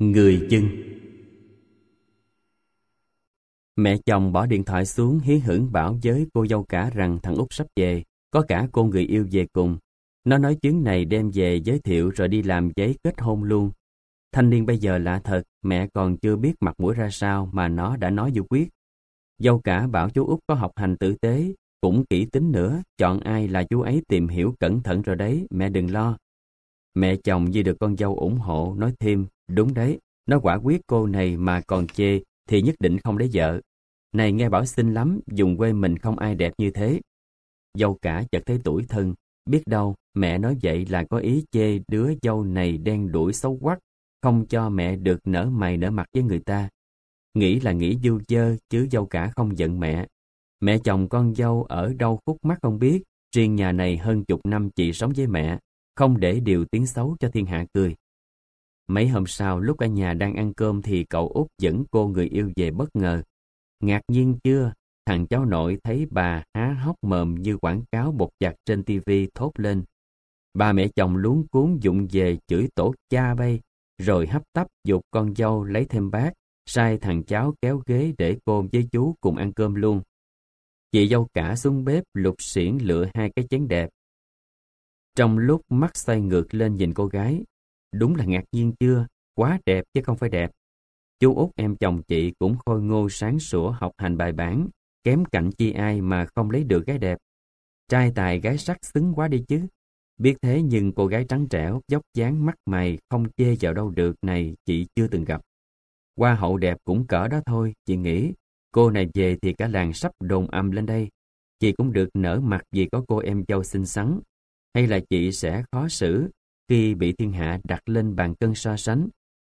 Người dân Mẹ chồng bỏ điện thoại xuống hí hưởng bảo với cô dâu cả rằng thằng Út sắp về, có cả cô người yêu về cùng. Nó nói chuyến này đem về giới thiệu rồi đi làm giấy kết hôn luôn. Thanh niên bây giờ lạ thật, mẹ còn chưa biết mặt mũi ra sao mà nó đã nói vô quyết. Dâu cả bảo chú Út có học hành tử tế, cũng kỹ tính nữa, chọn ai là chú ấy tìm hiểu cẩn thận rồi đấy, mẹ đừng lo. Mẹ chồng như được con dâu ủng hộ, nói thêm, Đúng đấy, nó quả quyết cô này mà còn chê thì nhất định không lấy vợ. Này nghe bảo xinh lắm, dùng quê mình không ai đẹp như thế. Dâu cả chợt thấy tuổi thân, biết đâu mẹ nói vậy là có ý chê đứa dâu này đen đuổi xấu quắc, không cho mẹ được nở mày nở mặt với người ta. Nghĩ là nghĩ dư dơ chứ dâu cả không giận mẹ. Mẹ chồng con dâu ở đâu khúc mắt không biết, riêng nhà này hơn chục năm chị sống với mẹ, không để điều tiếng xấu cho thiên hạ cười. Mấy hôm sau lúc ở nhà đang ăn cơm thì cậu út dẫn cô người yêu về bất ngờ. Ngạc nhiên chưa, thằng cháu nội thấy bà há hốc mồm như quảng cáo bột giặt trên tivi thốt lên. Ba mẹ chồng luống cuốn dụng về chửi tổ cha bay, rồi hấp tấp dục con dâu lấy thêm bát, sai thằng cháu kéo ghế để cô với chú cùng ăn cơm luôn. Chị dâu cả xuống bếp lục xỉn lựa hai cái chén đẹp. Trong lúc mắt say ngược lên nhìn cô gái, Đúng là ngạc nhiên chưa? Quá đẹp chứ không phải đẹp. Chú út em chồng chị cũng khôi ngô sáng sủa học hành bài bản, kém cạnh chi ai mà không lấy được gái đẹp. Trai tài gái sắc xứng quá đi chứ. Biết thế nhưng cô gái trắng trẻo, dốc dáng mắt mày không chê vào đâu được này chị chưa từng gặp. qua hậu đẹp cũng cỡ đó thôi, chị nghĩ. Cô này về thì cả làng sắp đồn âm lên đây. Chị cũng được nở mặt vì có cô em dâu xinh xắn. Hay là chị sẽ khó xử khi bị thiên hạ đặt lên bàn cân so sánh,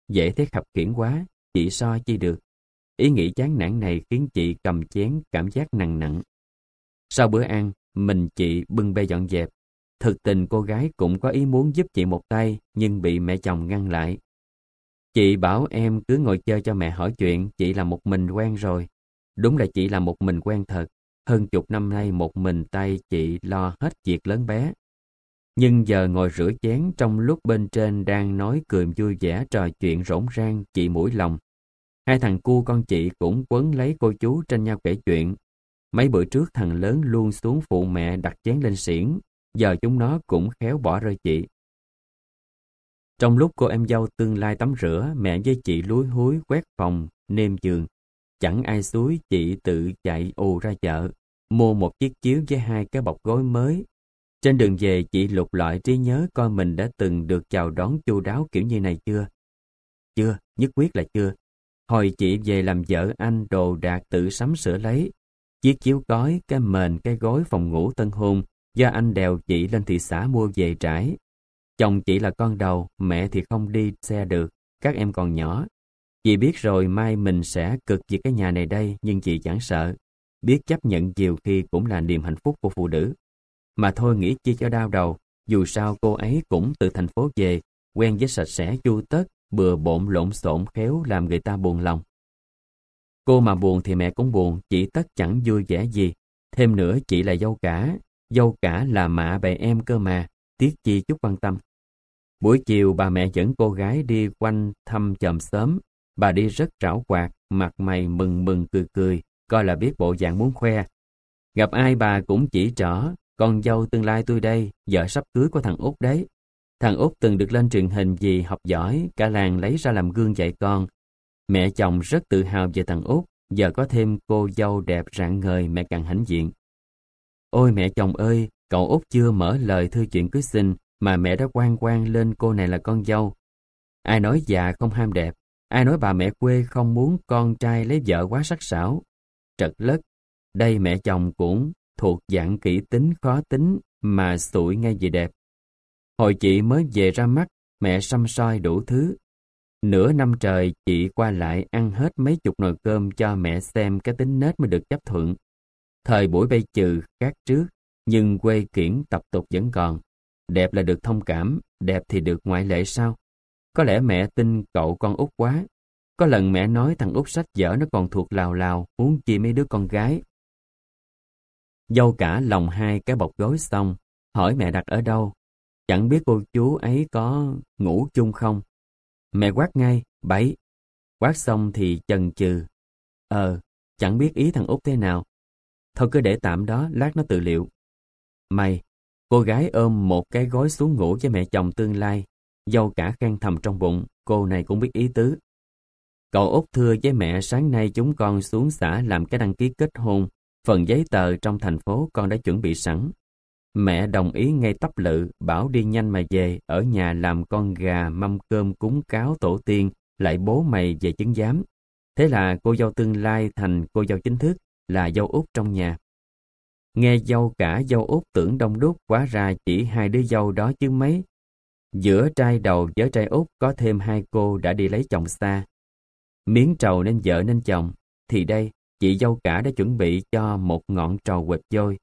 dễ thấy khập khiển quá, chị so chi được. Ý nghĩ chán nản này khiến chị cầm chén cảm giác nặng nặng. Sau bữa ăn, mình chị bưng bê dọn dẹp. Thực tình cô gái cũng có ý muốn giúp chị một tay nhưng bị mẹ chồng ngăn lại. Chị bảo em cứ ngồi chơi cho mẹ hỏi chuyện, chị là một mình quen rồi. Đúng là chị là một mình quen thật. Hơn chục năm nay một mình tay chị lo hết việc lớn bé. Nhưng giờ ngồi rửa chén trong lúc bên trên đang nói cười vui vẻ trò chuyện rỗng rang chị mũi lòng. Hai thằng cu con chị cũng quấn lấy cô chú trên nhau kể chuyện. Mấy bữa trước thằng lớn luôn xuống phụ mẹ đặt chén lên xiển, giờ chúng nó cũng khéo bỏ rơi chị. Trong lúc cô em dâu tương lai tắm rửa, mẹ với chị lúi húi quét phòng, nêm giường. Chẳng ai suối, chị tự chạy ù ra chợ, mua một chiếc chiếu với hai cái bọc gối mới trên đường về chị lục lọi trí nhớ coi mình đã từng được chào đón chu đáo kiểu như này chưa. Chưa, nhất quyết là chưa. Hồi chị về làm vợ anh đồ đạc tự sắm sửa lấy. Chiếc chiếu cói, cái mền, cái gối phòng ngủ tân hôn do anh đèo chị lên thị xã mua về trải. Chồng chị là con đầu, mẹ thì không đi xe được, các em còn nhỏ. Chị biết rồi mai mình sẽ cực vì cái nhà này đây nhưng chị chẳng sợ. Biết chấp nhận nhiều khi cũng là niềm hạnh phúc của phụ nữ. Mà thôi nghĩ chi cho đau đầu, dù sao cô ấy cũng từ thành phố về, quen với sạch sẽ chu tất, bừa bộn lộn xộn khéo làm người ta buồn lòng. Cô mà buồn thì mẹ cũng buồn, chị tất chẳng vui vẻ gì. Thêm nữa chị là dâu cả, dâu cả là mạ bè em cơ mà, tiếc chi chút quan tâm. Buổi chiều bà mẹ dẫn cô gái đi quanh thăm chòm sớm, bà đi rất rảo quạt, mặt mày mừng mừng cười cười, coi là biết bộ dạng muốn khoe. Gặp ai bà cũng chỉ trỏ, con dâu tương lai tôi đây, vợ sắp cưới của thằng Út đấy. Thằng Út từng được lên truyền hình vì học giỏi, cả làng lấy ra làm gương dạy con. Mẹ chồng rất tự hào về thằng Út, giờ có thêm cô dâu đẹp rạng ngời mẹ càng hãnh diện. Ôi mẹ chồng ơi, cậu Út chưa mở lời thư chuyện cưới xin mà mẹ đã quan quan lên cô này là con dâu. Ai nói già không ham đẹp, ai nói bà mẹ quê không muốn con trai lấy vợ quá sắc sảo. Trật lất, đây mẹ chồng cũng thuộc dạng kỹ tính khó tính mà sủi ngay vì đẹp. Hồi chị mới về ra mắt, mẹ xăm soi đủ thứ. Nửa năm trời chị qua lại ăn hết mấy chục nồi cơm cho mẹ xem cái tính nết mới được chấp thuận. Thời buổi bây trừ khác trước, nhưng quê kiển tập tục vẫn còn. Đẹp là được thông cảm, đẹp thì được ngoại lệ sao? Có lẽ mẹ tin cậu con út quá. Có lần mẹ nói thằng út sách dở nó còn thuộc lào lào, huống chi mấy đứa con gái. Dâu cả lòng hai cái bọc gối xong, hỏi mẹ đặt ở đâu. Chẳng biết cô chú ấy có ngủ chung không. Mẹ quát ngay, bẫy. Quát xong thì chần chừ. Ờ, chẳng biết ý thằng út thế nào. Thôi cứ để tạm đó, lát nó tự liệu. Mày, cô gái ôm một cái gói xuống ngủ cho mẹ chồng tương lai. Dâu cả khen thầm trong bụng, cô này cũng biết ý tứ. Cậu Út thưa với mẹ sáng nay chúng con xuống xã làm cái đăng ký kết hôn Phần giấy tờ trong thành phố con đã chuẩn bị sẵn. Mẹ đồng ý ngay tấp lự, bảo đi nhanh mà về, ở nhà làm con gà mâm cơm cúng cáo tổ tiên, lại bố mày về chứng giám. Thế là cô dâu tương lai thành cô dâu chính thức, là dâu út trong nhà. Nghe dâu cả dâu út tưởng đông đúc quá ra chỉ hai đứa dâu đó chứ mấy. Giữa trai đầu với trai út có thêm hai cô đã đi lấy chồng xa. Miếng trầu nên vợ nên chồng, thì đây Chị dâu cả đã chuẩn bị cho một ngọn trầu quệt vôi,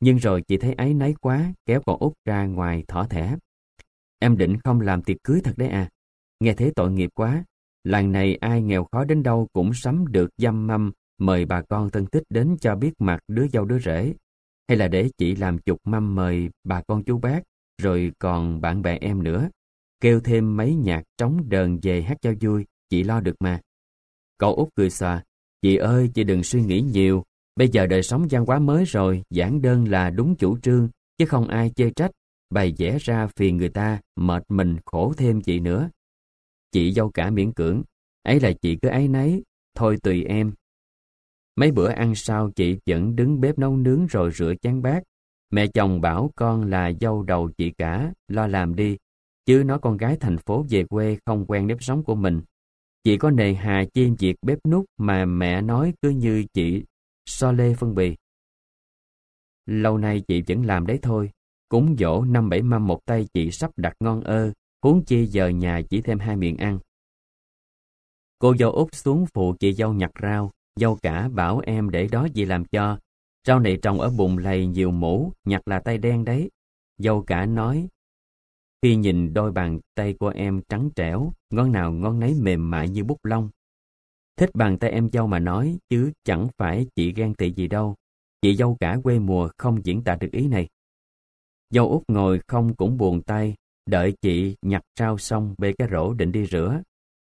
nhưng rồi chị thấy ấy náy quá, kéo con út ra ngoài thỏ thẻ. Em định không làm tiệc cưới thật đấy à? Nghe thế tội nghiệp quá, làng này ai nghèo khó đến đâu cũng sắm được dăm mâm mời bà con thân thích đến cho biết mặt đứa dâu đứa rể. Hay là để chị làm chục mâm mời bà con chú bác, rồi còn bạn bè em nữa. Kêu thêm mấy nhạc trống đờn về hát cho vui, chị lo được mà. Cậu út cười xòa, Chị ơi, chị đừng suy nghĩ nhiều. Bây giờ đời sống văn hóa mới rồi, giản đơn là đúng chủ trương, chứ không ai chê trách. Bày vẽ ra phiền người ta, mệt mình khổ thêm chị nữa. Chị dâu cả miễn cưỡng, ấy là chị cứ ấy nấy, thôi tùy em. Mấy bữa ăn sau chị vẫn đứng bếp nấu nướng rồi rửa chén bát. Mẹ chồng bảo con là dâu đầu chị cả, lo làm đi, chứ nó con gái thành phố về quê không quen nếp sống của mình Chị có nề hà trên việc bếp nút mà mẹ nói cứ như chị so lê phân bì. Lâu nay chị vẫn làm đấy thôi, cúng dỗ năm bảy mâm một tay chị sắp đặt ngon ơ, huống chi giờ nhà chỉ thêm hai miệng ăn. Cô dâu út xuống phụ chị dâu nhặt rau, dâu cả bảo em để đó chị làm cho. Rau này trồng ở bùn lầy nhiều mũ, nhặt là tay đen đấy. Dâu cả nói, khi nhìn đôi bàn tay của em trắng trẻo, ngon nào ngon nấy mềm mại như bút lông. Thích bàn tay em dâu mà nói, chứ chẳng phải chị ghen tị gì đâu. Chị dâu cả quê mùa không diễn tả được ý này. Dâu út ngồi không cũng buồn tay, đợi chị nhặt rau xong bê cái rổ định đi rửa.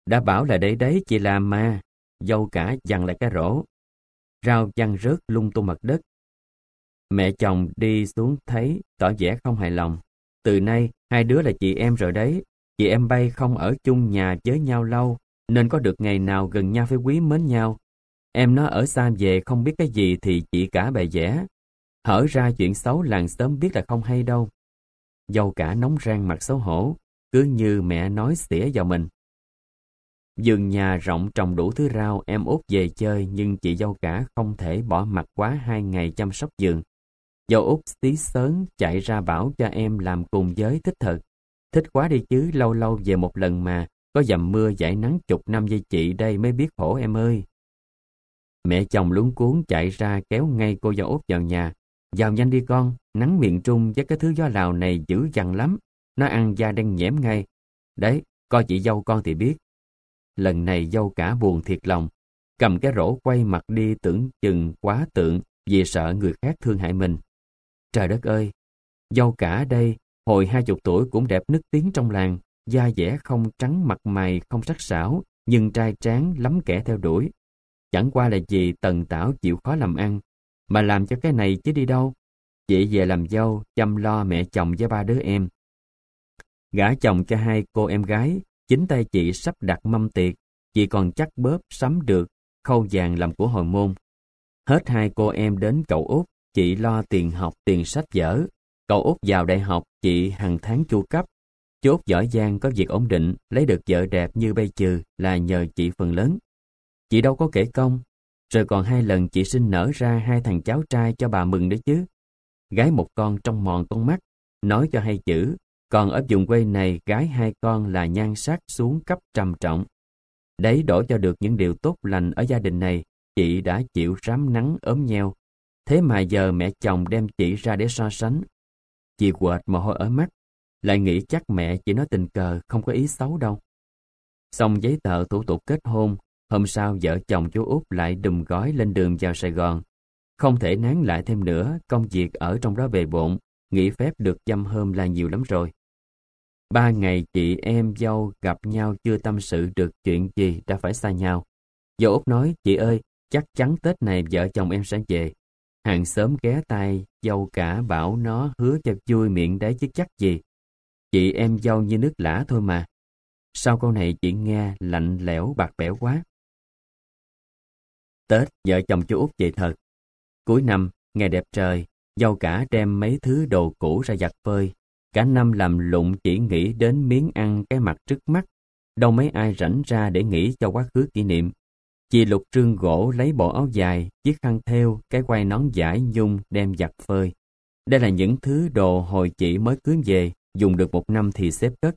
Đã bảo là để đấy chị làm mà, dâu cả dằn lại cái rổ. Rau văng rớt lung tung mặt đất. Mẹ chồng đi xuống thấy, tỏ vẻ không hài lòng. Từ nay, hai đứa là chị em rồi đấy, Chị em bay không ở chung nhà với nhau lâu, nên có được ngày nào gần nhau với quý mến nhau. Em nó ở xa về không biết cái gì thì chị cả bè vẽ. Hở ra chuyện xấu làng sớm biết là không hay đâu. Dâu cả nóng rang mặt xấu hổ, cứ như mẹ nói xỉa vào mình. Vườn nhà rộng trồng đủ thứ rau em út về chơi nhưng chị dâu cả không thể bỏ mặt quá hai ngày chăm sóc giường Dâu út tí sớn chạy ra bảo cho em làm cùng giới thích thật. Thích quá đi chứ, lâu lâu về một lần mà, có dầm mưa giải nắng chục năm với chị đây mới biết khổ em ơi. Mẹ chồng luống cuốn chạy ra kéo ngay cô giáo út vào nhà. Vào nhanh đi con, nắng miền Trung với cái thứ gió Lào này dữ dằn lắm. Nó ăn da đen nhẽm ngay. Đấy, coi chị dâu con thì biết. Lần này dâu cả buồn thiệt lòng. Cầm cái rổ quay mặt đi tưởng chừng quá tượng vì sợ người khác thương hại mình. Trời đất ơi, dâu cả đây Hồi hai chục tuổi cũng đẹp nức tiếng trong làng, da dẻ không trắng mặt mày không sắc sảo, nhưng trai tráng lắm kẻ theo đuổi. Chẳng qua là gì tần tảo chịu khó làm ăn, mà làm cho cái này chứ đi đâu. Chị về làm dâu, chăm lo mẹ chồng với ba đứa em. Gả chồng cho hai cô em gái, chính tay chị sắp đặt mâm tiệc, chị còn chắc bóp sắm được, khâu vàng làm của hồi môn. Hết hai cô em đến cậu út, chị lo tiền học tiền sách vở. Cậu út vào đại học, Chị hàng tháng chu cấp, chốt giỏi giang có việc ổn định, lấy được vợ đẹp như bây trừ là nhờ chị phần lớn. Chị đâu có kể công, rồi còn hai lần chị sinh nở ra hai thằng cháu trai cho bà mừng đấy chứ. Gái một con trong mòn con mắt, nói cho hay chữ, còn ở vùng quê này gái hai con là nhan sắc xuống cấp trầm trọng. Đấy đổ cho được những điều tốt lành ở gia đình này, chị đã chịu rám nắng ốm nheo. Thế mà giờ mẹ chồng đem chị ra để so sánh Chị quệt mồ hôi ở mắt, lại nghĩ chắc mẹ chỉ nói tình cờ không có ý xấu đâu. Xong giấy tờ thủ tục kết hôn, hôm sau vợ chồng chú Út lại đùm gói lên đường vào Sài Gòn. Không thể nán lại thêm nữa, công việc ở trong đó bề bộn, nghỉ phép được dăm hôm là nhiều lắm rồi. Ba ngày chị em dâu gặp nhau chưa tâm sự được chuyện gì đã phải xa nhau. Dâu Út nói, chị ơi, chắc chắn Tết này vợ chồng em sẽ về. Hàng xóm ghé tay, dâu cả bảo nó hứa cho vui miệng đấy chứ chắc gì. Chị em dâu như nước lã thôi mà. Sau câu này chị nghe lạnh lẽo bạc bẽo quá. Tết, vợ chồng chú Út về thật. Cuối năm, ngày đẹp trời, dâu cả đem mấy thứ đồ cũ ra giặt phơi. Cả năm làm lụng chỉ nghĩ đến miếng ăn cái mặt trước mắt. Đâu mấy ai rảnh ra để nghĩ cho quá khứ kỷ niệm. Chị lục trương gỗ lấy bộ áo dài, chiếc khăn theo cái quai nón giải nhung đem giặt phơi. Đây là những thứ đồ hồi chị mới cưới về, dùng được một năm thì xếp cất.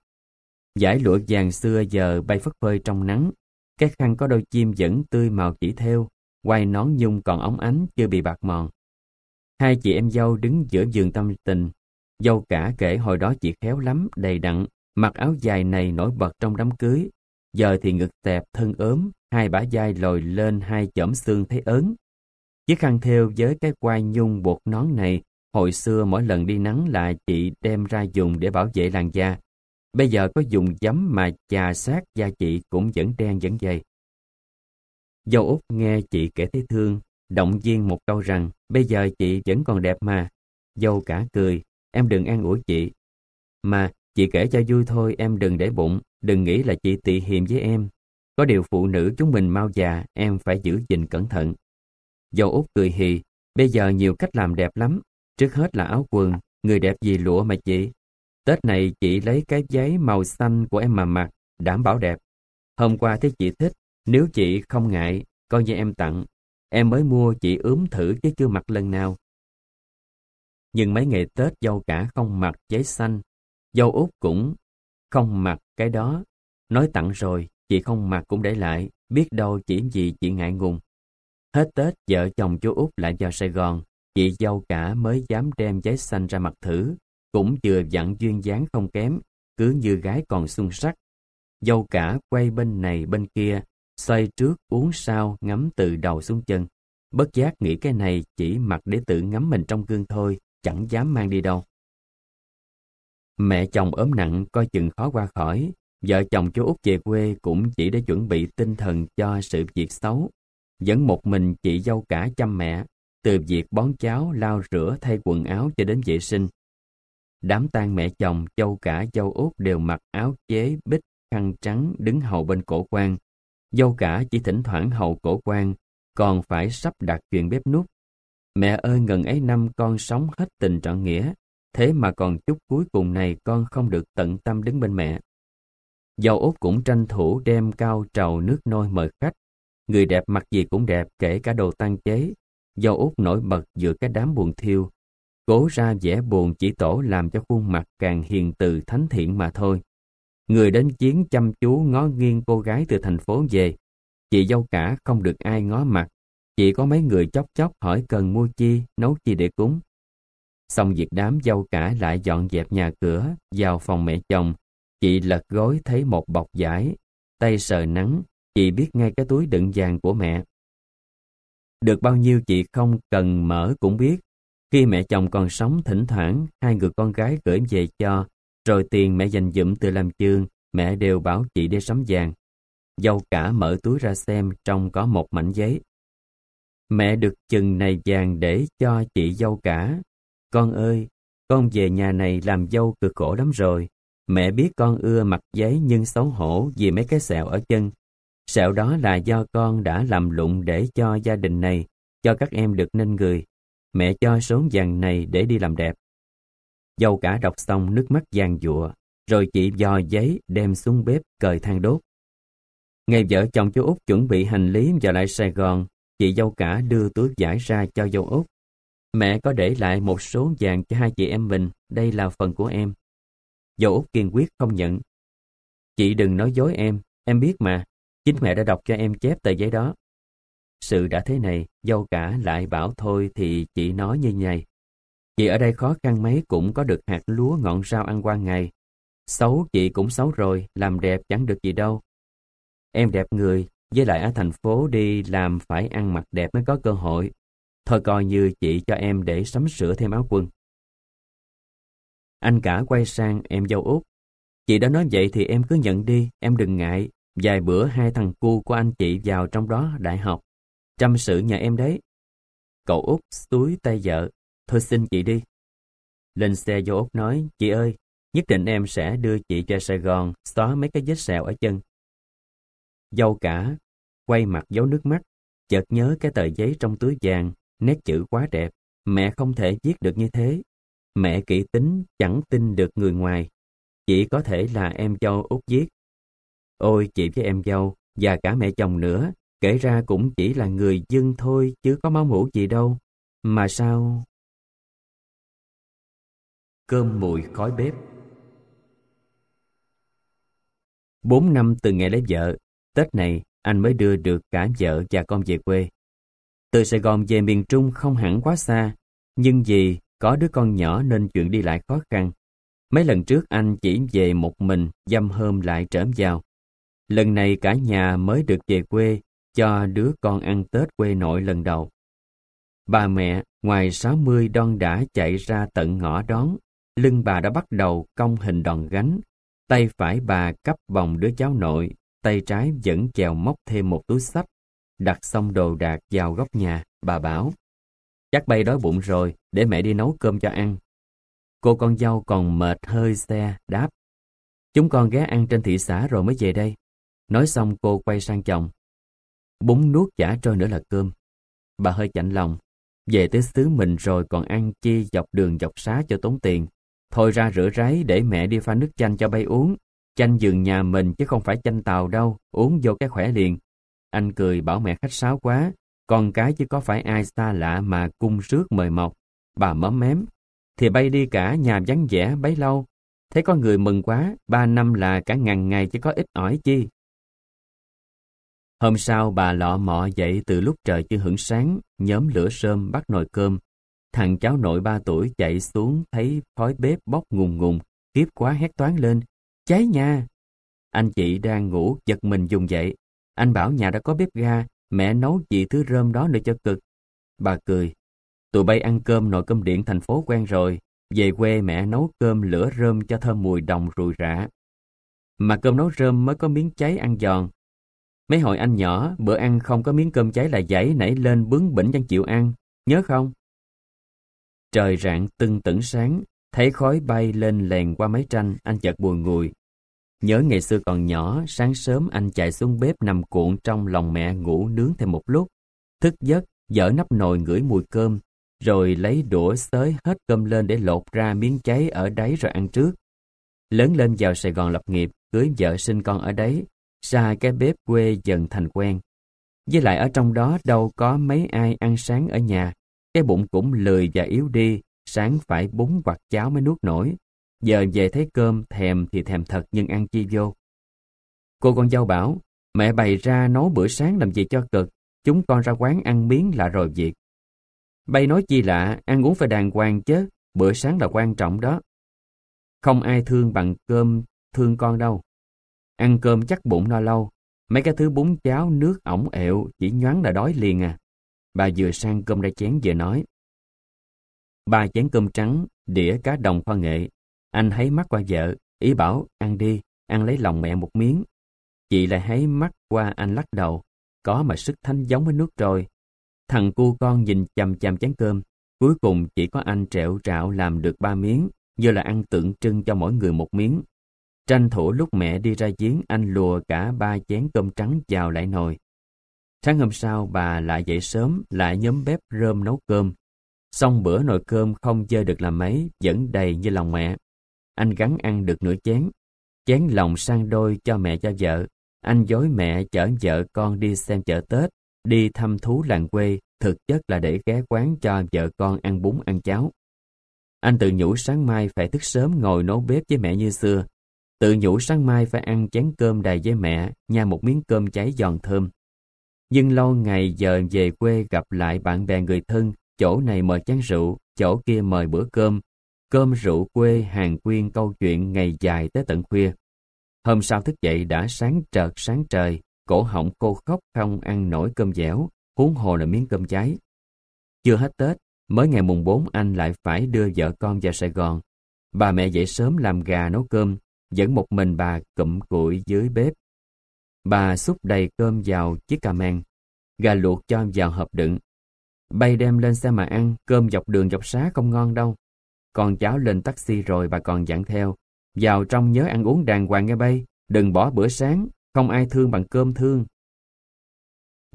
Giải lụa vàng xưa giờ bay phất phơi trong nắng. Cái khăn có đôi chim vẫn tươi màu chỉ theo, quai nón nhung còn óng ánh chưa bị bạc mòn. Hai chị em dâu đứng giữa giường tâm tình. Dâu cả kể hồi đó chị khéo lắm, đầy đặn, mặc áo dài này nổi bật trong đám cưới. Giờ thì ngực tẹp, thân ốm, hai bả vai lồi lên hai chõm xương thấy ớn. Chiếc khăn theo với cái quai nhung buộc nón này, hồi xưa mỗi lần đi nắng là chị đem ra dùng để bảo vệ làn da. Bây giờ có dùng giấm mà chà sát da chị cũng vẫn đen vẫn dày. Dâu Út nghe chị kể thấy thương, động viên một câu rằng bây giờ chị vẫn còn đẹp mà. Dâu cả cười, em đừng an ủi chị. Mà chị kể cho vui thôi em đừng để bụng, đừng nghĩ là chị tị hiềm với em, có điều phụ nữ chúng mình mau già, em phải giữ gìn cẩn thận. Dâu út cười hì, bây giờ nhiều cách làm đẹp lắm. Trước hết là áo quần, người đẹp gì lụa mà chị. Tết này chị lấy cái giấy màu xanh của em mà mặc, đảm bảo đẹp. Hôm qua thấy chị thích, nếu chị không ngại, coi như em tặng. Em mới mua chị ướm thử chứ chưa mặc lần nào. Nhưng mấy ngày Tết dâu cả không mặc giấy xanh, dâu út cũng không mặc cái đó. Nói tặng rồi, chị không mặc cũng để lại, biết đâu chỉ vì chị ngại ngùng. Hết Tết, vợ chồng chú Út lại vào Sài Gòn, chị dâu cả mới dám đem giấy xanh ra mặt thử, cũng vừa dặn duyên dáng không kém, cứ như gái còn xuân sắc. Dâu cả quay bên này bên kia, xoay trước uống sau ngắm từ đầu xuống chân. Bất giác nghĩ cái này chỉ mặc để tự ngắm mình trong gương thôi, chẳng dám mang đi đâu. Mẹ chồng ốm nặng coi chừng khó qua khỏi, Vợ chồng chú Út về quê cũng chỉ để chuẩn bị tinh thần cho sự việc xấu. Vẫn một mình chị dâu cả chăm mẹ, từ việc bón cháo, lau rửa, thay quần áo cho đến vệ sinh. Đám tang mẹ chồng, dâu cả, dâu út đều mặc áo chế, bích, khăn trắng đứng hầu bên cổ quan. Dâu cả chỉ thỉnh thoảng hầu cổ quan, còn phải sắp đặt chuyện bếp nút. Mẹ ơi ngần ấy năm con sống hết tình trọn nghĩa, thế mà còn chút cuối cùng này con không được tận tâm đứng bên mẹ. Dầu út cũng tranh thủ đem cao trầu nước nôi mời khách. Người đẹp mặc gì cũng đẹp kể cả đồ tăng chế. Dầu út nổi bật giữa cái đám buồn thiêu. Cố ra vẻ buồn chỉ tổ làm cho khuôn mặt càng hiền từ thánh thiện mà thôi. Người đến chiến chăm chú ngó nghiêng cô gái từ thành phố về. Chị dâu cả không được ai ngó mặt. Chỉ có mấy người chóc chóc hỏi cần mua chi, nấu chi để cúng. Xong việc đám dâu cả lại dọn dẹp nhà cửa, vào phòng mẹ chồng, Chị lật gối thấy một bọc vải, tay sờ nắng, chị biết ngay cái túi đựng vàng của mẹ. Được bao nhiêu chị không cần mở cũng biết. Khi mẹ chồng còn sống thỉnh thoảng, hai người con gái gửi về cho, rồi tiền mẹ dành dụm từ làm chương, mẹ đều bảo chị đi sắm vàng. Dâu cả mở túi ra xem trong có một mảnh giấy. Mẹ được chừng này vàng để cho chị dâu cả. Con ơi, con về nhà này làm dâu cực khổ lắm rồi. Mẹ biết con ưa mặt giấy nhưng xấu hổ vì mấy cái sẹo ở chân. Sẹo đó là do con đã làm lụng để cho gia đình này, cho các em được nên người. Mẹ cho số vàng này để đi làm đẹp. Dâu cả đọc xong nước mắt giàn dụa, rồi chị dò giấy đem xuống bếp cời than đốt. Ngày vợ chồng chú Út chuẩn bị hành lý và lại Sài Gòn, chị dâu cả đưa túi giải ra cho dâu Út. Mẹ có để lại một số vàng cho hai chị em mình, đây là phần của em dẫu Út kiên quyết không nhận. Chị đừng nói dối em, em biết mà, chính mẹ đã đọc cho em chép tờ giấy đó. Sự đã thế này, dâu cả lại bảo thôi thì chị nói như nhầy. Chị ở đây khó khăn mấy cũng có được hạt lúa ngọn rau ăn qua ngày. Xấu chị cũng xấu rồi, làm đẹp chẳng được gì đâu. Em đẹp người, với lại ở thành phố đi làm phải ăn mặc đẹp mới có cơ hội. Thôi coi như chị cho em để sắm sửa thêm áo quần. Anh cả quay sang em dâu út. Chị đã nói vậy thì em cứ nhận đi, em đừng ngại. Vài bữa hai thằng cu của anh chị vào trong đó đại học. Chăm sự nhà em đấy. Cậu út túi tay vợ. Thôi xin chị đi. Lên xe dâu út nói, chị ơi, nhất định em sẽ đưa chị cho Sài Gòn xóa mấy cái vết sẹo ở chân. Dâu cả, quay mặt giấu nước mắt, chợt nhớ cái tờ giấy trong túi vàng, nét chữ quá đẹp. Mẹ không thể viết được như thế, Mẹ kỹ tính chẳng tin được người ngoài, chỉ có thể là em dâu út giết. Ôi chị với em dâu, và cả mẹ chồng nữa, kể ra cũng chỉ là người dân thôi chứ có máu mũ gì đâu. Mà sao... Cơm mùi khói bếp Bốn năm từ ngày lấy vợ, Tết này anh mới đưa được cả vợ và con về quê. Từ Sài Gòn về miền Trung không hẳn quá xa, nhưng vì có đứa con nhỏ nên chuyện đi lại khó khăn. Mấy lần trước anh chỉ về một mình, dăm hôm lại trở vào. Lần này cả nhà mới được về quê, cho đứa con ăn Tết quê nội lần đầu. Bà mẹ, ngoài 60 đon đã chạy ra tận ngõ đón, lưng bà đã bắt đầu cong hình đòn gánh, tay phải bà cắp vòng đứa cháu nội, tay trái vẫn chèo móc thêm một túi sách. Đặt xong đồ đạc vào góc nhà, bà bảo. Chắc bay đói bụng rồi, để mẹ đi nấu cơm cho ăn. Cô con dâu còn mệt hơi xe, đáp. Chúng con ghé ăn trên thị xã rồi mới về đây. Nói xong cô quay sang chồng. Bún nuốt chả trôi nữa là cơm. Bà hơi chạnh lòng. Về tới xứ mình rồi còn ăn chi dọc đường dọc xá cho tốn tiền. Thôi ra rửa ráy để mẹ đi pha nước chanh cho bay uống. Chanh giường nhà mình chứ không phải chanh tàu đâu, uống vô cái khỏe liền. Anh cười bảo mẹ khách sáo quá, con cái chứ có phải ai xa lạ mà cung rước mời mọc, bà mớm mém. Thì bay đi cả nhà vắng vẻ bấy lâu. thấy con người mừng quá, ba năm là cả ngàn ngày chứ có ít ỏi chi. Hôm sau bà lọ mọ dậy từ lúc trời chưa hưởng sáng, nhóm lửa sơm bắt nồi cơm. Thằng cháu nội ba tuổi chạy xuống thấy khói bếp bốc ngùng ngùng, kiếp quá hét toán lên. Cháy nha Anh chị đang ngủ giật mình dùng dậy. Anh bảo nhà đã có bếp ga, mẹ nấu gì thứ rơm đó nữa cho cực. Bà cười, tụi bay ăn cơm nồi cơm điện thành phố quen rồi, về quê mẹ nấu cơm lửa rơm cho thơm mùi đồng rùi rã. Mà cơm nấu rơm mới có miếng cháy ăn giòn. Mấy hồi anh nhỏ, bữa ăn không có miếng cơm cháy là dãy nảy lên bướng bỉnh chẳng chịu ăn, nhớ không? Trời rạng tưng tửng sáng, thấy khói bay lên lèn qua mấy tranh, anh chợt buồn ngùi. Nhớ ngày xưa còn nhỏ, sáng sớm anh chạy xuống bếp nằm cuộn trong lòng mẹ ngủ nướng thêm một lúc. Thức giấc, dở nắp nồi ngửi mùi cơm, rồi lấy đũa xới hết cơm lên để lột ra miếng cháy ở đáy rồi ăn trước. Lớn lên vào Sài Gòn lập nghiệp, cưới vợ sinh con ở đấy, xa cái bếp quê dần thành quen. Với lại ở trong đó đâu có mấy ai ăn sáng ở nhà, cái bụng cũng lười và yếu đi, sáng phải bún hoặc cháo mới nuốt nổi. Giờ về thấy cơm, thèm thì thèm thật nhưng ăn chi vô. Cô con dâu bảo, mẹ bày ra nấu bữa sáng làm gì cho cực, chúng con ra quán ăn miếng là rồi việc. Bay nói chi lạ, ăn uống phải đàng hoàng chứ, bữa sáng là quan trọng đó. Không ai thương bằng cơm, thương con đâu. Ăn cơm chắc bụng no lâu, mấy cái thứ bún cháo, nước ổng ẹo, chỉ nhoáng là đói liền à. Bà vừa sang cơm ra chén vừa nói. Ba chén cơm trắng, đĩa cá đồng khoa nghệ, anh thấy mắt qua vợ, ý bảo ăn đi, ăn lấy lòng mẹ một miếng. Chị lại thấy mắt qua anh lắc đầu, có mà sức thanh giống với nước trôi Thằng cu con nhìn chằm chằm chén cơm, cuối cùng chỉ có anh trẹo trạo làm được ba miếng, như là ăn tượng trưng cho mỗi người một miếng. Tranh thủ lúc mẹ đi ra giếng anh lùa cả ba chén cơm trắng vào lại nồi. Sáng hôm sau bà lại dậy sớm, lại nhóm bếp rơm nấu cơm. Xong bữa nồi cơm không dơ được làm mấy, vẫn đầy như lòng mẹ. Anh gắn ăn được nửa chén. Chén lòng sang đôi cho mẹ cho vợ. Anh dối mẹ chở vợ con đi xem chợ Tết, đi thăm thú làng quê, thực chất là để ghé quán cho vợ con ăn bún ăn cháo. Anh tự nhủ sáng mai phải thức sớm ngồi nấu bếp với mẹ như xưa. Tự nhủ sáng mai phải ăn chén cơm đầy với mẹ, nha một miếng cơm cháy giòn thơm. Nhưng lâu ngày giờ về quê gặp lại bạn bè người thân, chỗ này mời chén rượu, chỗ kia mời bữa cơm, cơm rượu quê hàng quyên câu chuyện ngày dài tới tận khuya. Hôm sau thức dậy đã sáng trợt sáng trời, cổ họng cô khóc không ăn nổi cơm dẻo, huống hồ là miếng cơm cháy. Chưa hết Tết, mới ngày mùng 4 anh lại phải đưa vợ con vào Sài Gòn. Bà mẹ dậy sớm làm gà nấu cơm, dẫn một mình bà cụm củi dưới bếp. Bà xúc đầy cơm vào chiếc cà men gà luộc cho vào hộp đựng. Bay đem lên xe mà ăn, cơm dọc đường dọc xá không ngon đâu. Con cháu lên taxi rồi bà còn dặn theo. Vào trong nhớ ăn uống đàng hoàng nghe bay. Đừng bỏ bữa sáng. Không ai thương bằng cơm thương.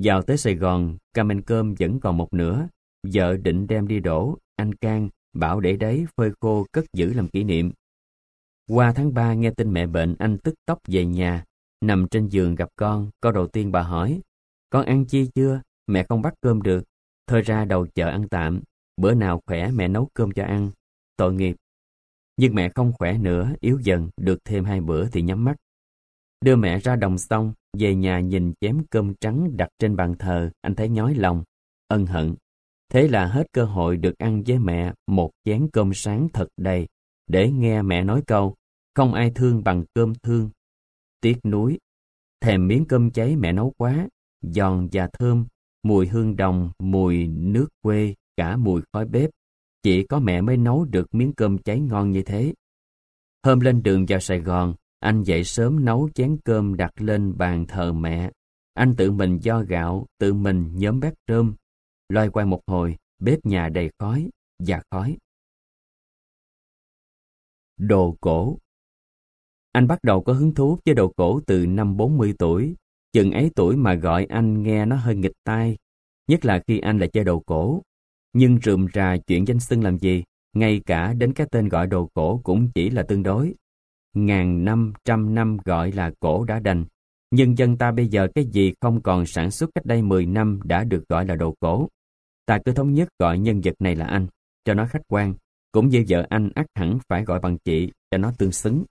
Vào tới Sài Gòn, cam cơm vẫn còn một nửa. Vợ định đem đi đổ. Anh can bảo để đấy phơi khô cất giữ làm kỷ niệm. Qua tháng 3 nghe tin mẹ bệnh anh tức tốc về nhà. Nằm trên giường gặp con, câu đầu tiên bà hỏi. Con ăn chi chưa? Mẹ không bắt cơm được. Thôi ra đầu chợ ăn tạm. Bữa nào khỏe mẹ nấu cơm cho ăn. Tội nghiệp. Nhưng mẹ không khỏe nữa, yếu dần, được thêm hai bữa thì nhắm mắt. Đưa mẹ ra đồng xong, về nhà nhìn chém cơm trắng đặt trên bàn thờ, anh thấy nhói lòng, ân hận. Thế là hết cơ hội được ăn với mẹ một chén cơm sáng thật đầy, để nghe mẹ nói câu, không ai thương bằng cơm thương. Tiếc núi, thèm miếng cơm cháy mẹ nấu quá, giòn và thơm, mùi hương đồng, mùi nước quê, cả mùi khói bếp, chỉ có mẹ mới nấu được miếng cơm cháy ngon như thế. Hôm lên đường vào Sài Gòn, anh dậy sớm nấu chén cơm đặt lên bàn thờ mẹ. Anh tự mình do gạo, tự mình nhóm bát rơm. Loay quay một hồi, bếp nhà đầy khói, và khói. Đồ cổ Anh bắt đầu có hứng thú với đồ cổ từ năm 40 tuổi. Chừng ấy tuổi mà gọi anh nghe nó hơi nghịch tai, nhất là khi anh lại chơi đồ cổ. Nhưng rườm rà chuyện danh xưng làm gì, ngay cả đến cái tên gọi đồ cổ cũng chỉ là tương đối. Ngàn năm trăm năm gọi là cổ đã đành, nhưng dân ta bây giờ cái gì không còn sản xuất cách đây 10 năm đã được gọi là đồ cổ. Ta cứ thống nhất gọi nhân vật này là anh, cho nó khách quan, cũng như vợ anh ắt hẳn phải gọi bằng chị, cho nó tương xứng.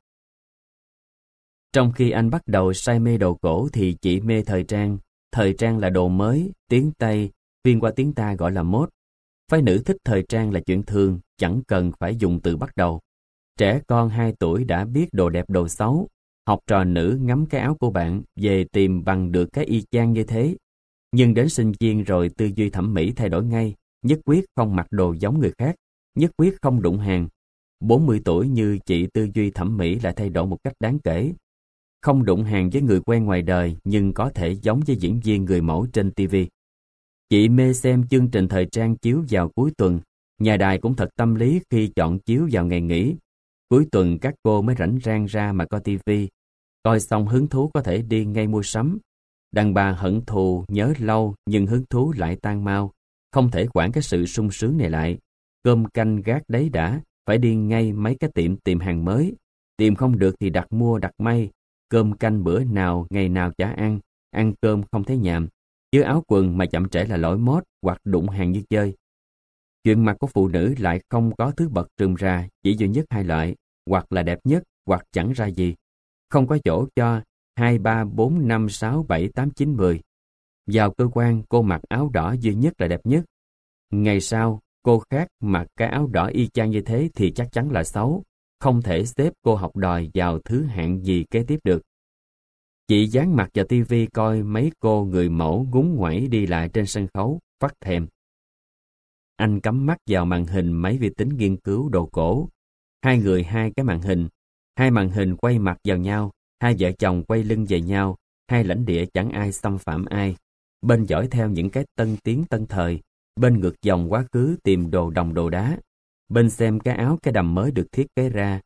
Trong khi anh bắt đầu say mê đồ cổ thì chị mê thời trang, thời trang là đồ mới, tiếng Tây, viên qua tiếng ta gọi là mốt, Phái nữ thích thời trang là chuyện thường, chẳng cần phải dùng từ bắt đầu. Trẻ con 2 tuổi đã biết đồ đẹp đồ xấu, học trò nữ ngắm cái áo của bạn về tìm bằng được cái y chang như thế. Nhưng đến sinh viên rồi tư duy thẩm mỹ thay đổi ngay, nhất quyết không mặc đồ giống người khác, nhất quyết không đụng hàng. 40 tuổi như chị tư duy thẩm mỹ lại thay đổi một cách đáng kể. Không đụng hàng với người quen ngoài đời nhưng có thể giống với diễn viên người mẫu trên TV. Chị mê xem chương trình thời trang chiếu vào cuối tuần. Nhà đài cũng thật tâm lý khi chọn chiếu vào ngày nghỉ. Cuối tuần các cô mới rảnh rang ra mà coi tivi. Coi xong hứng thú có thể đi ngay mua sắm. Đàn bà hận thù, nhớ lâu nhưng hứng thú lại tan mau. Không thể quản cái sự sung sướng này lại. Cơm canh gác đấy đã, phải đi ngay mấy cái tiệm tìm hàng mới. Tìm không được thì đặt mua đặt may. Cơm canh bữa nào, ngày nào chả ăn. Ăn cơm không thấy nhàm chứ áo quần mà chậm trễ là lỗi mốt hoặc đụng hàng như chơi. Chuyện mặc của phụ nữ lại không có thứ bậc trùm ra chỉ duy nhất hai loại, hoặc là đẹp nhất hoặc chẳng ra gì. Không có chỗ cho 2, 3, 4, 5, 6, 7, 8, 9, 10. Vào cơ quan cô mặc áo đỏ duy nhất là đẹp nhất. Ngày sau, cô khác mặc cái áo đỏ y chang như thế thì chắc chắn là xấu. Không thể xếp cô học đòi vào thứ hạng gì kế tiếp được. Chị dán mặt vào tivi coi mấy cô người mẫu ngúng ngoẩy đi lại trên sân khấu, phát thèm. Anh cắm mắt vào màn hình máy vi tính nghiên cứu đồ cổ. Hai người hai cái màn hình. Hai màn hình quay mặt vào nhau, hai vợ chồng quay lưng về nhau, hai lãnh địa chẳng ai xâm phạm ai. Bên dõi theo những cái tân tiến tân thời, bên ngược dòng quá khứ tìm đồ đồng đồ đá. Bên xem cái áo cái đầm mới được thiết kế ra,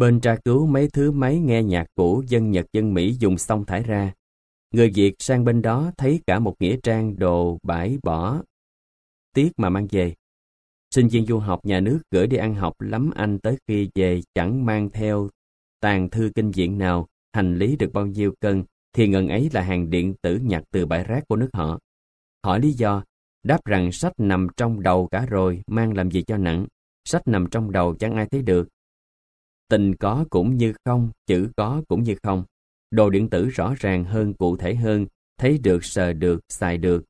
Bên tra cứu mấy thứ máy nghe nhạc cũ dân Nhật dân Mỹ dùng xong thải ra. Người Việt sang bên đó thấy cả một nghĩa trang đồ bãi bỏ. Tiếc mà mang về. Sinh viên du học nhà nước gửi đi ăn học lắm anh tới khi về chẳng mang theo tàn thư kinh viện nào, hành lý được bao nhiêu cân, thì ngần ấy là hàng điện tử nhặt từ bãi rác của nước họ. Hỏi lý do, đáp rằng sách nằm trong đầu cả rồi, mang làm gì cho nặng. Sách nằm trong đầu chẳng ai thấy được, Tình có cũng như không, chữ có cũng như không. Đồ điện tử rõ ràng hơn, cụ thể hơn, thấy được, sờ được, xài được.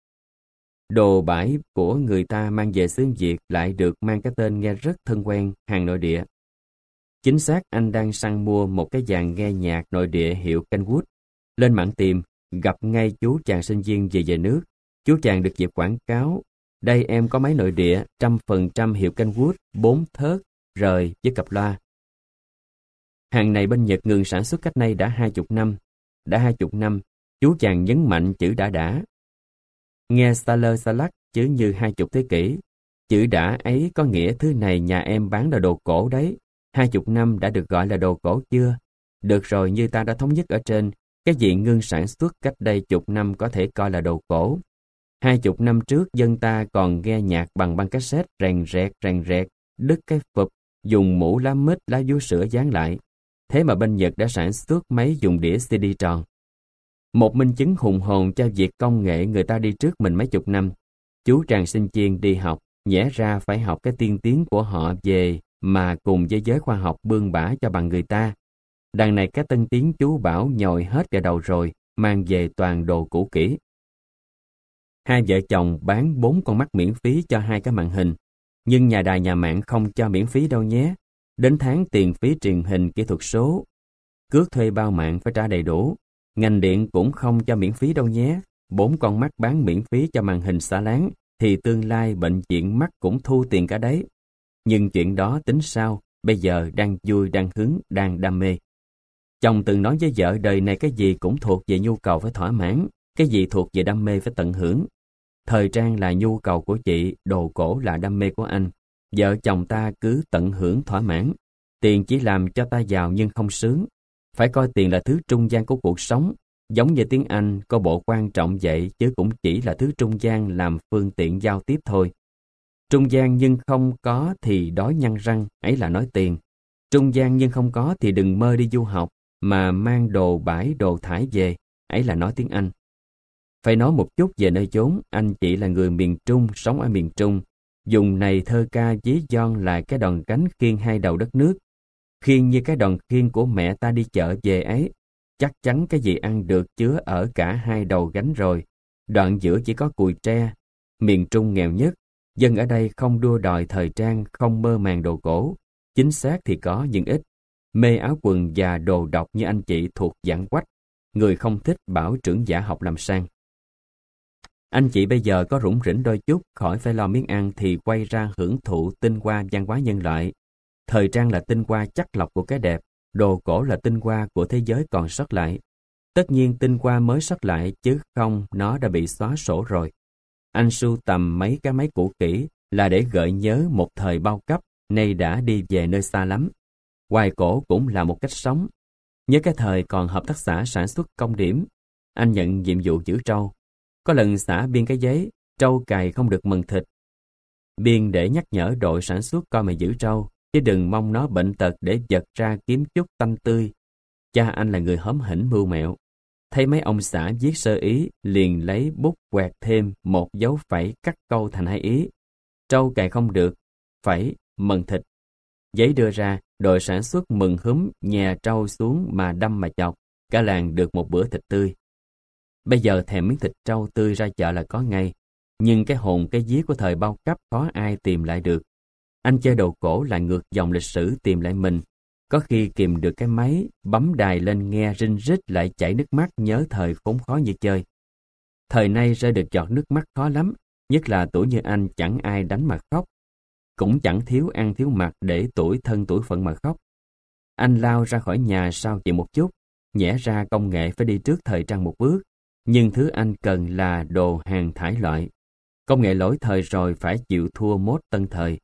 Đồ bãi của người ta mang về xứ Việt lại được mang cái tên nghe rất thân quen, hàng nội địa. Chính xác anh đang săn mua một cái dàn nghe nhạc nội địa hiệu Kenwood. Lên mạng tìm, gặp ngay chú chàng sinh viên về về nước. Chú chàng được dịp quảng cáo. Đây em có máy nội địa, trăm phần trăm hiệu Kenwood, bốn thớt, rời với cặp loa. Hàng này bên Nhật ngừng sản xuất cách nay đã hai chục năm. Đã hai chục năm, chú chàng nhấn mạnh chữ đã đã. Nghe Staller Salak chứ như hai chục thế kỷ. Chữ đã ấy có nghĩa thứ này nhà em bán là đồ cổ đấy. Hai chục năm đã được gọi là đồ cổ chưa? Được rồi như ta đã thống nhất ở trên, cái gì ngưng sản xuất cách đây chục năm có thể coi là đồ cổ. Hai chục năm trước dân ta còn nghe nhạc bằng băng cassette rèn rẹt rèn rẹt, đứt cái phục, dùng mũ lá mít lá vú sữa dán lại thế mà bên Nhật đã sản xuất máy dùng đĩa CD tròn. Một minh chứng hùng hồn cho việc công nghệ người ta đi trước mình mấy chục năm. Chú tràng sinh chiên đi học, nhẽ ra phải học cái tiên tiến của họ về mà cùng với giới khoa học bươn bả cho bằng người ta. Đằng này cái tân tiến chú bảo nhồi hết cả đầu rồi, mang về toàn đồ cũ kỹ. Hai vợ chồng bán bốn con mắt miễn phí cho hai cái màn hình, nhưng nhà đài nhà mạng không cho miễn phí đâu nhé, Đến tháng tiền phí truyền hình kỹ thuật số, cước thuê bao mạng phải trả đầy đủ. Ngành điện cũng không cho miễn phí đâu nhé. Bốn con mắt bán miễn phí cho màn hình xả láng thì tương lai bệnh viện mắt cũng thu tiền cả đấy. Nhưng chuyện đó tính sao, bây giờ đang vui, đang hứng, đang đam mê. Chồng từng nói với vợ đời này cái gì cũng thuộc về nhu cầu phải thỏa mãn, cái gì thuộc về đam mê phải tận hưởng. Thời trang là nhu cầu của chị, đồ cổ là đam mê của anh. Vợ chồng ta cứ tận hưởng thỏa mãn, tiền chỉ làm cho ta giàu nhưng không sướng. Phải coi tiền là thứ trung gian của cuộc sống, giống như tiếng Anh có bộ quan trọng vậy chứ cũng chỉ là thứ trung gian làm phương tiện giao tiếp thôi. Trung gian nhưng không có thì đói nhăn răng, ấy là nói tiền. Trung gian nhưng không có thì đừng mơ đi du học mà mang đồ bãi đồ thải về, ấy là nói tiếng Anh. Phải nói một chút về nơi chốn, anh chị là người miền Trung, sống ở miền Trung, Dùng này thơ ca dí giòn lại cái đòn cánh khiên hai đầu đất nước. Khiên như cái đòn khiên của mẹ ta đi chợ về ấy. Chắc chắn cái gì ăn được chứa ở cả hai đầu gánh rồi. Đoạn giữa chỉ có cùi tre. Miền Trung nghèo nhất. Dân ở đây không đua đòi thời trang, không mơ màng đồ cổ. Chính xác thì có nhưng ít. Mê áo quần và đồ độc như anh chị thuộc dạng quách. Người không thích bảo trưởng giả học làm sang. Anh chị bây giờ có rủng rỉnh đôi chút, khỏi phải lo miếng ăn thì quay ra hưởng thụ tinh hoa văn hóa nhân loại. Thời trang là tinh hoa chắc lọc của cái đẹp, đồ cổ là tinh hoa của thế giới còn sót lại. Tất nhiên tinh hoa mới sót lại chứ không nó đã bị xóa sổ rồi. Anh sưu tầm mấy cái máy cũ kỹ là để gợi nhớ một thời bao cấp, nay đã đi về nơi xa lắm. Hoài cổ cũng là một cách sống. Nhớ cái thời còn hợp tác xã sản xuất công điểm, anh nhận nhiệm vụ giữ trâu, có lần xã Biên cái giấy, trâu cày không được mừng thịt. Biên để nhắc nhở đội sản xuất coi mà giữ trâu, chứ đừng mong nó bệnh tật để giật ra kiếm chút tanh tươi. Cha anh là người hóm hỉnh mưu mẹo. Thấy mấy ông xã viết sơ ý, liền lấy bút quẹt thêm một dấu phẩy cắt câu thành hai ý. Trâu cày không được, phẩy, mừng thịt. Giấy đưa ra, đội sản xuất mừng húm, nhà trâu xuống mà đâm mà chọc, cả làng được một bữa thịt tươi. Bây giờ thèm miếng thịt trâu tươi ra chợ là có ngay, nhưng cái hồn cái vía của thời bao cấp khó ai tìm lại được. Anh chơi đồ cổ là ngược dòng lịch sử tìm lại mình. Có khi kìm được cái máy, bấm đài lên nghe rinh rít lại chảy nước mắt nhớ thời khốn khó như chơi. Thời nay rơi được giọt nước mắt khó lắm, nhất là tuổi như anh chẳng ai đánh mà khóc. Cũng chẳng thiếu ăn thiếu mặc để tuổi thân tuổi phận mà khóc. Anh lao ra khỏi nhà sau chị một chút, nhẽ ra công nghệ phải đi trước thời trang một bước nhưng thứ anh cần là đồ hàng thải loại. Công nghệ lỗi thời rồi phải chịu thua mốt tân thời.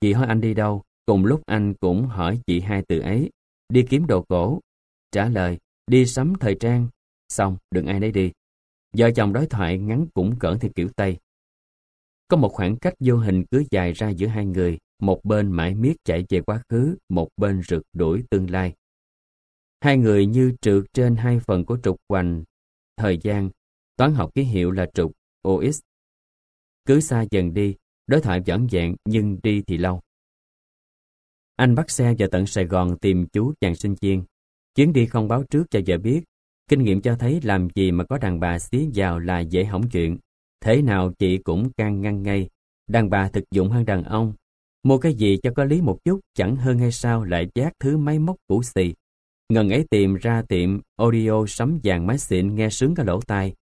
Chị hỏi anh đi đâu, cùng lúc anh cũng hỏi chị hai từ ấy. Đi kiếm đồ cổ. Trả lời, đi sắm thời trang. Xong, đừng ai nấy đi. Vợ chồng đối thoại ngắn cũng cỡ theo kiểu Tây. Có một khoảng cách vô hình cứ dài ra giữa hai người, một bên mãi miết chạy về quá khứ, một bên rực đuổi tương lai. Hai người như trượt trên hai phần của trục hoành thời gian, toán học ký hiệu là trục, OX. Cứ xa dần đi, đối thoại dõn dạng nhưng đi thì lâu. Anh bắt xe vào tận Sài Gòn tìm chú chàng sinh viên. Chuyến đi không báo trước cho vợ biết. Kinh nghiệm cho thấy làm gì mà có đàn bà xí vào là dễ hỏng chuyện. Thế nào chị cũng can ngăn ngay. Đàn bà thực dụng hơn đàn ông. Mua cái gì cho có lý một chút chẳng hơn hay sao lại giác thứ máy móc cũ xì. Ngần ấy tìm ra tiệm audio sắm vàng máy xịn nghe sướng cả lỗ tai.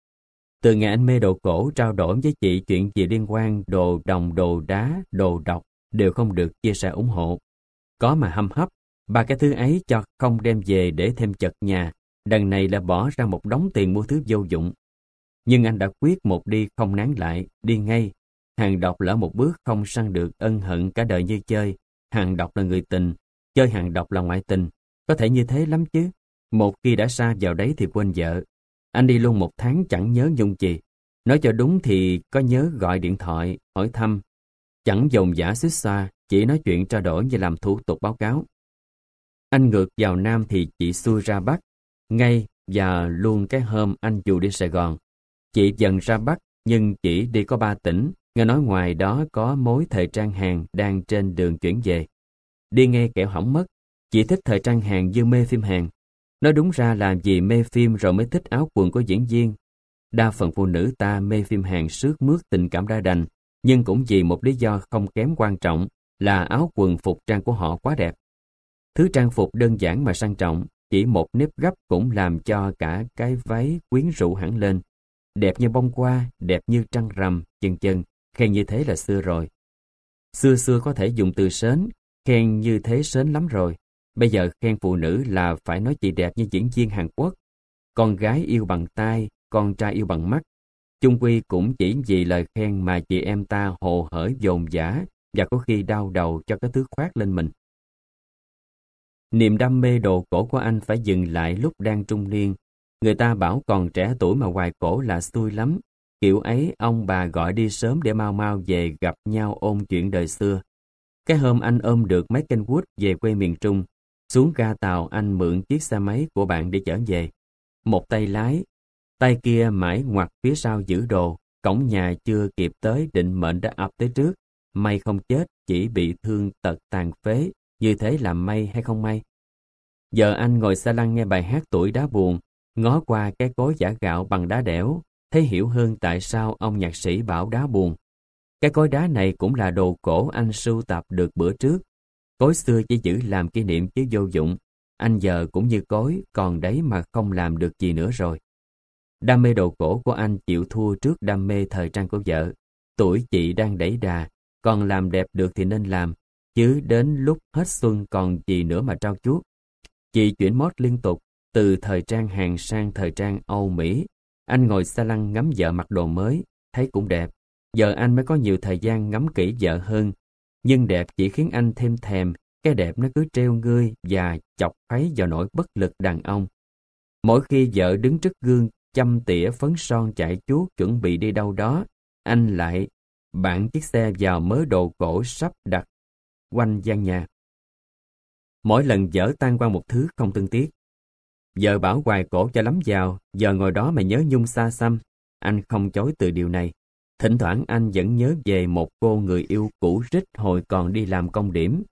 Từ ngày anh mê đồ cổ trao đổi với chị chuyện gì liên quan đồ đồng, đồ đá, đồ độc đều không được chia sẻ ủng hộ. Có mà hâm hấp, ba cái thứ ấy cho không đem về để thêm chật nhà. Đằng này là bỏ ra một đống tiền mua thứ vô dụng. Nhưng anh đã quyết một đi không nán lại, đi ngay. Hàng độc lỡ một bước không săn được ân hận cả đời như chơi. Hàng độc là người tình, chơi hàng độc là ngoại tình, có thể như thế lắm chứ. Một khi đã xa vào đấy thì quên vợ. Anh đi luôn một tháng chẳng nhớ nhung gì. Nói cho đúng thì có nhớ gọi điện thoại, hỏi thăm. Chẳng dồn giả xích xa, chỉ nói chuyện trao đổi và làm thủ tục báo cáo. Anh ngược vào Nam thì chị xuôi ra Bắc. Ngay và luôn cái hôm anh dù đi Sài Gòn. Chị dần ra Bắc nhưng chỉ đi có ba tỉnh. Nghe nói ngoài đó có mối thời trang hàng đang trên đường chuyển về. Đi nghe kẹo hỏng mất chỉ thích thời trang hàng như mê phim hàng Nói đúng ra là vì mê phim rồi mới thích áo quần của diễn viên. Đa phần phụ nữ ta mê phim hàng sướt mướt tình cảm ra đành, nhưng cũng vì một lý do không kém quan trọng là áo quần phục trang của họ quá đẹp. Thứ trang phục đơn giản mà sang trọng, chỉ một nếp gấp cũng làm cho cả cái váy quyến rũ hẳn lên. Đẹp như bông hoa, đẹp như trăng rằm, chân chân, khen như thế là xưa rồi. Xưa xưa có thể dùng từ sến, khen như thế sến lắm rồi. Bây giờ khen phụ nữ là phải nói chị đẹp như diễn viên Hàn Quốc. Con gái yêu bằng tai, con trai yêu bằng mắt. trung quy cũng chỉ vì lời khen mà chị em ta hồ hởi dồn dã và có khi đau đầu cho cái thứ khoát lên mình. Niềm đam mê đồ cổ của anh phải dừng lại lúc đang trung niên. Người ta bảo còn trẻ tuổi mà hoài cổ là xui lắm. Kiểu ấy ông bà gọi đi sớm để mau mau về gặp nhau ôn chuyện đời xưa. Cái hôm anh ôm được mấy quốc về quê miền Trung, xuống ga tàu anh mượn chiếc xe máy của bạn để chở về. Một tay lái, tay kia mãi ngoặt phía sau giữ đồ, cổng nhà chưa kịp tới định mệnh đã ập tới trước. May không chết, chỉ bị thương tật tàn phế, như thế là may hay không may. Giờ anh ngồi xa lăng nghe bài hát tuổi đá buồn, ngó qua cái cối giả gạo bằng đá đẽo, thấy hiểu hơn tại sao ông nhạc sĩ bảo đá buồn. Cái cối đá này cũng là đồ cổ anh sưu tập được bữa trước, Cối xưa chỉ giữ làm kỷ niệm chứ vô dụng. Anh giờ cũng như cối, còn đấy mà không làm được gì nữa rồi. Đam mê đồ cổ của anh chịu thua trước đam mê thời trang của vợ. Tuổi chị đang đẩy đà, còn làm đẹp được thì nên làm, chứ đến lúc hết xuân còn gì nữa mà trao chuốt. Chị chuyển mốt liên tục, từ thời trang Hàn sang thời trang Âu Mỹ. Anh ngồi xa lăng ngắm vợ mặc đồ mới, thấy cũng đẹp. Giờ anh mới có nhiều thời gian ngắm kỹ vợ hơn, nhưng đẹp chỉ khiến anh thêm thèm, cái đẹp nó cứ treo ngươi và chọc khuấy vào nỗi bất lực đàn ông. Mỗi khi vợ đứng trước gương chăm tỉa phấn son chạy chuốt chuẩn bị đi đâu đó, anh lại bạn chiếc xe vào mớ đồ cổ sắp đặt quanh gian nhà. Mỗi lần vợ tan qua một thứ không tương tiếc. Giờ bảo hoài cổ cho lắm vào, giờ ngồi đó mà nhớ nhung xa xăm. Anh không chối từ điều này. Thỉnh thoảng anh vẫn nhớ về một cô người yêu cũ rích hồi còn đi làm công điểm,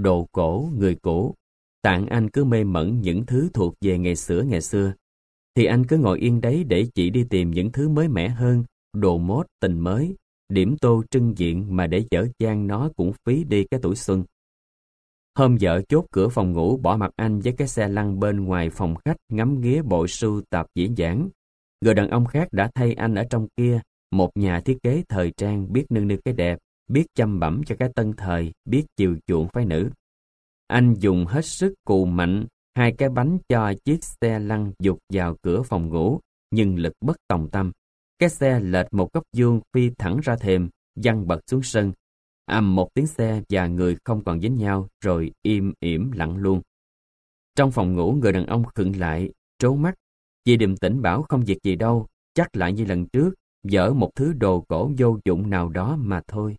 đồ cổ, người cũ. Tạng anh cứ mê mẩn những thứ thuộc về ngày xưa ngày xưa. Thì anh cứ ngồi yên đấy để chị đi tìm những thứ mới mẻ hơn, đồ mốt, tình mới, điểm tô trưng diện mà để dở dang nó cũng phí đi cái tuổi xuân. Hôm vợ chốt cửa phòng ngủ bỏ mặt anh với cái xe lăn bên ngoài phòng khách ngắm ghế bộ sưu tập diễn giảng. Người đàn ông khác đã thay anh ở trong kia một nhà thiết kế thời trang biết nâng niu cái đẹp, biết chăm bẩm cho cái tân thời, biết chiều chuộng phái nữ. Anh dùng hết sức cù mạnh, hai cái bánh cho chiếc xe lăn dục vào cửa phòng ngủ, nhưng lực bất tòng tâm. Cái xe lệch một góc vuông phi thẳng ra thềm, văng bật xuống sân. ầm một tiếng xe và người không còn dính nhau, rồi im ỉm lặng luôn. Trong phòng ngủ, người đàn ông khựng lại, trố mắt. Chị điềm tĩnh bảo không việc gì đâu, chắc lại như lần trước, dở một thứ đồ cổ vô dụng nào đó mà thôi.